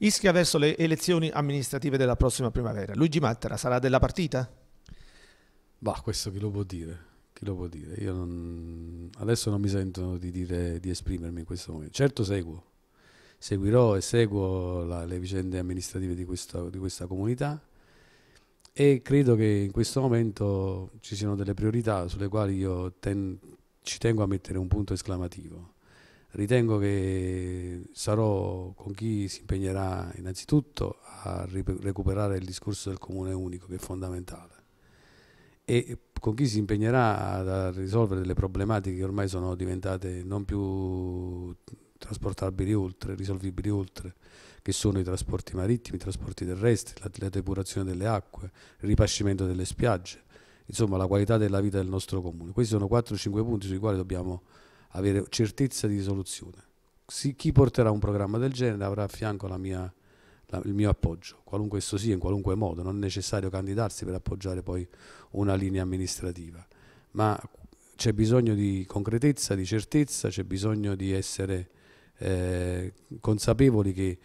Ischia verso le elezioni amministrative della prossima primavera. Luigi Mattera sarà della partita? Bah, questo chi lo può dire? Chi lo può dire? Io non... adesso non mi sento di, dire, di esprimermi in questo momento. Certo seguo, seguirò e seguo la, le vicende amministrative di questa, di questa comunità e credo che in questo momento ci siano delle priorità sulle quali io ten, ci tengo a mettere un punto esclamativo ritengo che sarò con chi si impegnerà innanzitutto a recuperare il discorso del comune unico che è fondamentale e con chi si impegnerà a risolvere delle problematiche che ormai sono diventate non più trasportabili oltre, risolvibili oltre, che sono i trasporti marittimi, i trasporti terrestri, la, la depurazione delle acque, il ripascimento delle spiagge, insomma la qualità della vita del nostro comune. Questi sono 4-5 punti sui quali dobbiamo avere certezza di soluzione. Si, chi porterà un programma del genere avrà a fianco la mia, la, il mio appoggio, qualunque esso sia, in qualunque modo, non è necessario candidarsi per appoggiare poi una linea amministrativa, ma c'è bisogno di concretezza, di certezza, c'è bisogno di essere eh, consapevoli che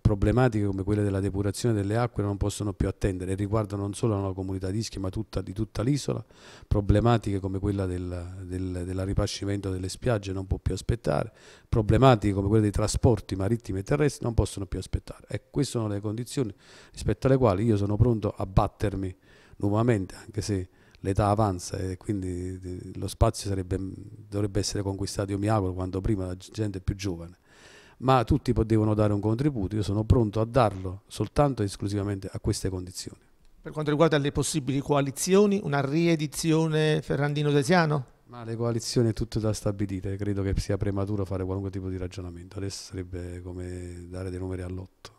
problematiche come quelle della depurazione delle acque non possono più attendere e riguardano non solo la comunità di Ischia ma tutta, di tutta l'isola, problematiche come quella del, del, dell'arripascimento delle spiagge non può più aspettare, problematiche come quelle dei trasporti marittimi e terrestri non possono più aspettare. E queste sono le condizioni rispetto alle quali io sono pronto a battermi nuovamente, anche se l'età avanza e quindi eh, lo spazio sarebbe, dovrebbe essere conquistato, io mi auguro, quanto prima da gente più giovane ma tutti devono dare un contributo, io sono pronto a darlo soltanto e esclusivamente a queste condizioni. Per quanto riguarda le possibili coalizioni, una riedizione Ferrandino-Desiano? Ma le coalizioni è tutto da stabilire, credo che sia prematuro fare qualunque tipo di ragionamento, adesso sarebbe come dare dei numeri all'otto.